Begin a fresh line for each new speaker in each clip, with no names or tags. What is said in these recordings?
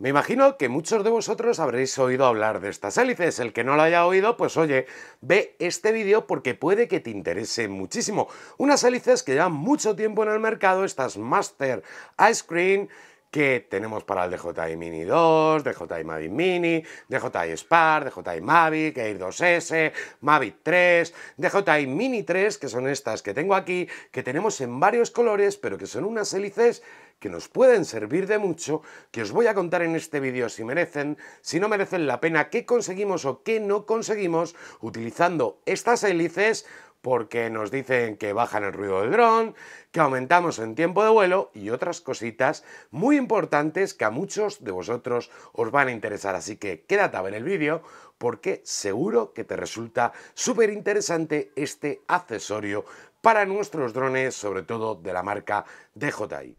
Me imagino que muchos de vosotros habréis oído hablar de estas hélices. El que no lo haya oído, pues oye, ve este vídeo porque puede que te interese muchísimo. Unas hélices que llevan mucho tiempo en el mercado, estas Master Ice Cream que tenemos para el DJI Mini 2, DJI Mavic Mini, DJI Spark, DJI Mavic, Air 2S, Mavic 3, DJI Mini 3, que son estas que tengo aquí, que tenemos en varios colores, pero que son unas hélices que nos pueden servir de mucho, que os voy a contar en este vídeo si merecen, si no merecen la pena, qué conseguimos o qué no conseguimos utilizando estas hélices porque nos dicen que bajan el ruido del dron, que aumentamos en tiempo de vuelo y otras cositas muy importantes que a muchos de vosotros os van a interesar. Así que quédate a ver el vídeo porque seguro que te resulta súper interesante este accesorio para nuestros drones, sobre todo de la marca DJI.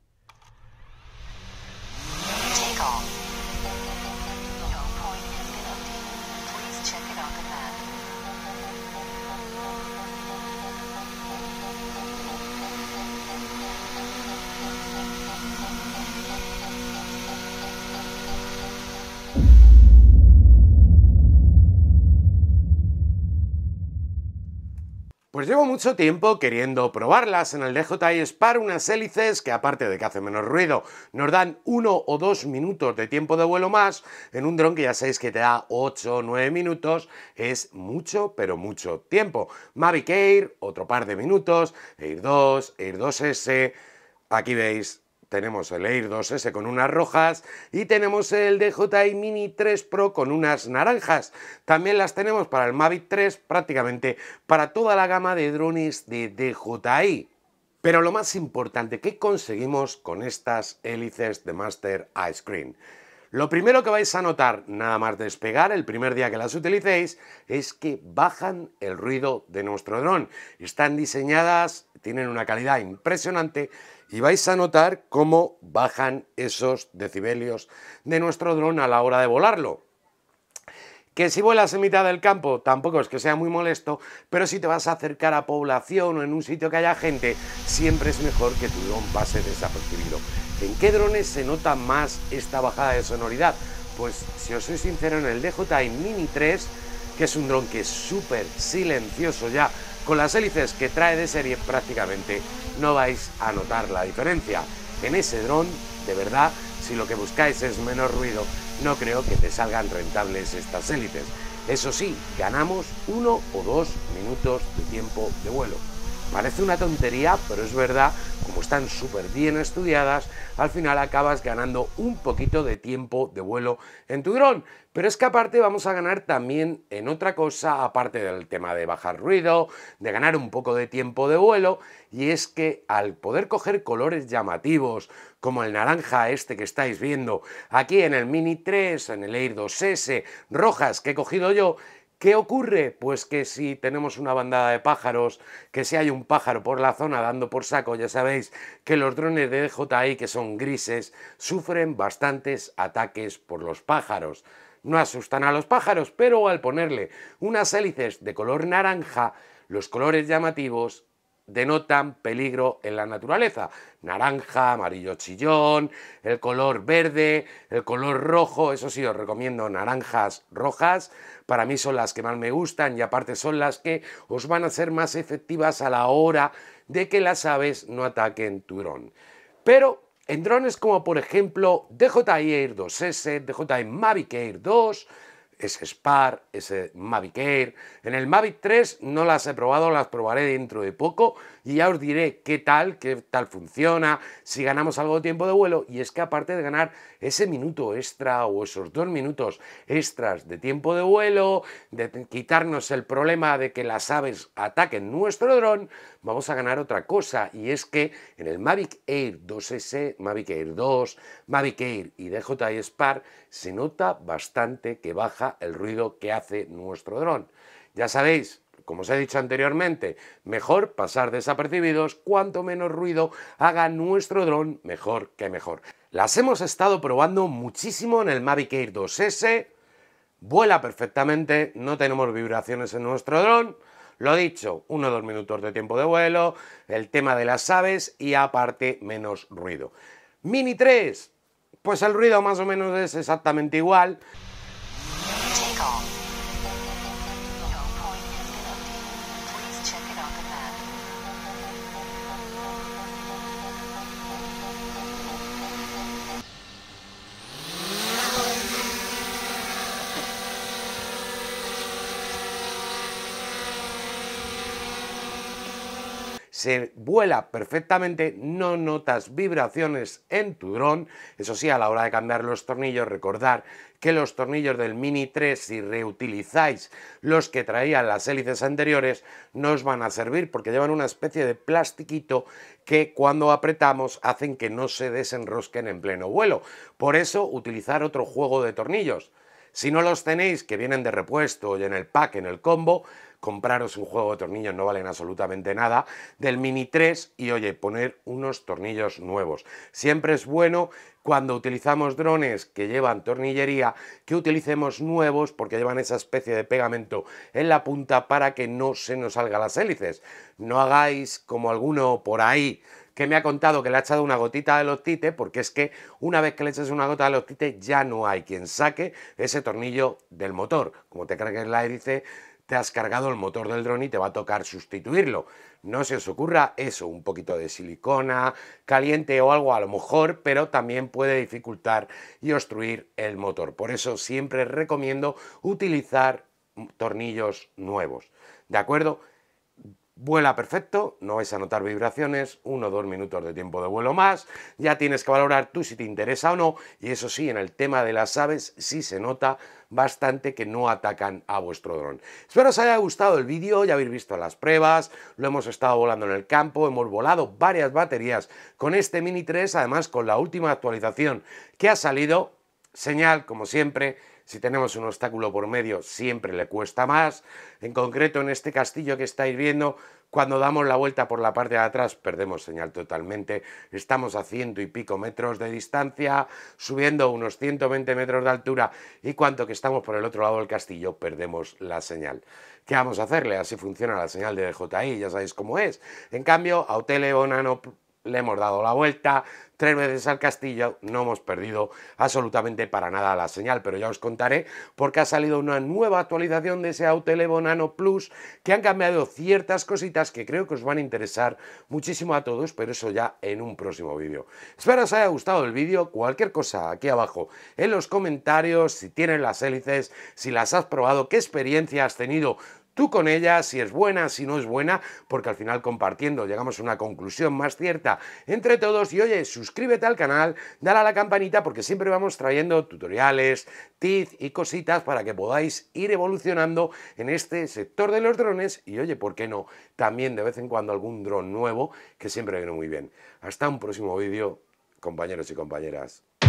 Pues llevo mucho tiempo queriendo probarlas en el DJI para unas hélices que aparte de que hace menos ruido, nos dan uno o dos minutos de tiempo de vuelo más, en un dron que ya sabéis que te da 8 o 9 minutos, es mucho, pero mucho tiempo. Mavic Air, otro par de minutos, Air 2, Air 2S, aquí veis tenemos el Air 2S con unas rojas y tenemos el DJI Mini 3 Pro con unas naranjas. También las tenemos para el Mavic 3, prácticamente para toda la gama de drones de DJI. Pero lo más importante, ¿qué conseguimos con estas hélices de Master Ice Cream? Lo primero que vais a notar, nada más despegar, el primer día que las utilicéis, es que bajan el ruido de nuestro dron. Están diseñadas, tienen una calidad impresionante y vais a notar cómo bajan esos decibelios de nuestro dron a la hora de volarlo. Que si vuelas en mitad del campo tampoco es que sea muy molesto, pero si te vas a acercar a población o en un sitio que haya gente, siempre es mejor que tu dron pase desapercibido. ¿En qué drones se nota más esta bajada de sonoridad? Pues si os soy sincero, en el DJI Mini 3, que es un dron que es súper silencioso ya con las hélices que trae de serie prácticamente no vais a notar la diferencia. En ese dron, de verdad, si lo que buscáis es menos ruido, no creo que te salgan rentables estas hélices. Eso sí, ganamos uno o dos minutos de tiempo de vuelo. Parece una tontería, pero es verdad, como están súper bien estudiadas, al final acabas ganando un poquito de tiempo de vuelo en tu dron. Pero es que aparte vamos a ganar también en otra cosa, aparte del tema de bajar ruido, de ganar un poco de tiempo de vuelo, y es que al poder coger colores llamativos, como el naranja este que estáis viendo aquí en el Mini 3, en el Air 2S, rojas que he cogido yo, ¿Qué ocurre? Pues que si tenemos una bandada de pájaros, que si hay un pájaro por la zona dando por saco, ya sabéis que los drones de DJI, que son grises, sufren bastantes ataques por los pájaros. No asustan a los pájaros, pero al ponerle unas hélices de color naranja, los colores llamativos denotan peligro en la naturaleza. Naranja, amarillo chillón, el color verde, el color rojo, eso sí, os recomiendo naranjas rojas, para mí son las que más me gustan y aparte son las que os van a ser más efectivas a la hora de que las aves no ataquen tu dron. Pero en drones como por ejemplo DJI Air 2S, DJI Mavic Air 2, ese Spar, ese Mavic Air. En el Mavic 3 no las he probado, las probaré dentro de poco y ya os diré qué tal, qué tal funciona, si ganamos algo de tiempo de vuelo. Y es que aparte de ganar ese minuto extra o esos dos minutos extras de tiempo de vuelo, de quitarnos el problema de que las aves ataquen nuestro dron, vamos a ganar otra cosa. Y es que en el Mavic Air 2S, Mavic Air 2, Mavic Air y DJI Spar se nota bastante que baja el ruido que hace nuestro dron. Ya sabéis, como os he dicho anteriormente, mejor pasar desapercibidos, cuanto menos ruido haga nuestro dron, mejor que mejor. Las hemos estado probando muchísimo en el Mavic Air 2S, vuela perfectamente, no tenemos vibraciones en nuestro dron, lo dicho, uno o dos minutos de tiempo de vuelo, el tema de las aves y aparte menos ruido. Mini 3, pues el ruido más o menos es exactamente igual. se vuela perfectamente, no notas vibraciones en tu dron. Eso sí, a la hora de cambiar los tornillos, recordar que los tornillos del Mini 3, si reutilizáis los que traían las hélices anteriores, no os van a servir porque llevan una especie de plastiquito que cuando apretamos hacen que no se desenrosquen en pleno vuelo. Por eso, utilizar otro juego de tornillos. Si no los tenéis, que vienen de repuesto y en el pack, en el combo, compraros un juego de tornillos, no valen absolutamente nada, del Mini 3 y oye, poner unos tornillos nuevos. Siempre es bueno cuando utilizamos drones que llevan tornillería, que utilicemos nuevos porque llevan esa especie de pegamento en la punta para que no se nos salga las hélices. No hagáis como alguno por ahí que me ha contado que le ha echado una gotita de loctite, porque es que una vez que le echas una gota de loctite ya no hay quien saque ese tornillo del motor. Como te cargues la hélice, te has cargado el motor del dron y te va a tocar sustituirlo. No se os ocurra eso, un poquito de silicona caliente o algo a lo mejor, pero también puede dificultar y obstruir el motor. Por eso siempre recomiendo utilizar tornillos nuevos. ¿De acuerdo? Vuela perfecto, no vais a notar vibraciones, uno o dos minutos de tiempo de vuelo más, ya tienes que valorar tú si te interesa o no, y eso sí, en el tema de las aves sí se nota bastante que no atacan a vuestro dron. Espero os haya gustado el vídeo, ya habéis visto las pruebas, lo hemos estado volando en el campo, hemos volado varias baterías con este Mini 3, además con la última actualización que ha salido, señal como siempre si tenemos un obstáculo por medio, siempre le cuesta más. En concreto, en este castillo que estáis viendo, cuando damos la vuelta por la parte de atrás, perdemos señal totalmente. Estamos a ciento y pico metros de distancia, subiendo unos 120 metros de altura, y cuanto que estamos por el otro lado del castillo, perdemos la señal. ¿Qué vamos a hacerle? Así funciona la señal de DJI, ya sabéis cómo es. En cambio, a o no le hemos dado la vuelta, tres veces al castillo, no hemos perdido absolutamente para nada la señal, pero ya os contaré porque ha salido una nueva actualización de ese Autelevo Nano Plus que han cambiado ciertas cositas que creo que os van a interesar muchísimo a todos, pero eso ya en un próximo vídeo. Espero os haya gustado el vídeo, cualquier cosa aquí abajo en los comentarios, si tienen las hélices, si las has probado, qué experiencia has tenido tú con ella, si es buena, si no es buena, porque al final compartiendo llegamos a una conclusión más cierta entre todos. Y oye, suscríbete al canal, dale a la campanita, porque siempre vamos trayendo tutoriales, tips y cositas para que podáis ir evolucionando en este sector de los drones. Y oye, ¿por qué no? También de vez en cuando algún dron nuevo, que siempre viene muy bien. Hasta un próximo vídeo, compañeros y compañeras.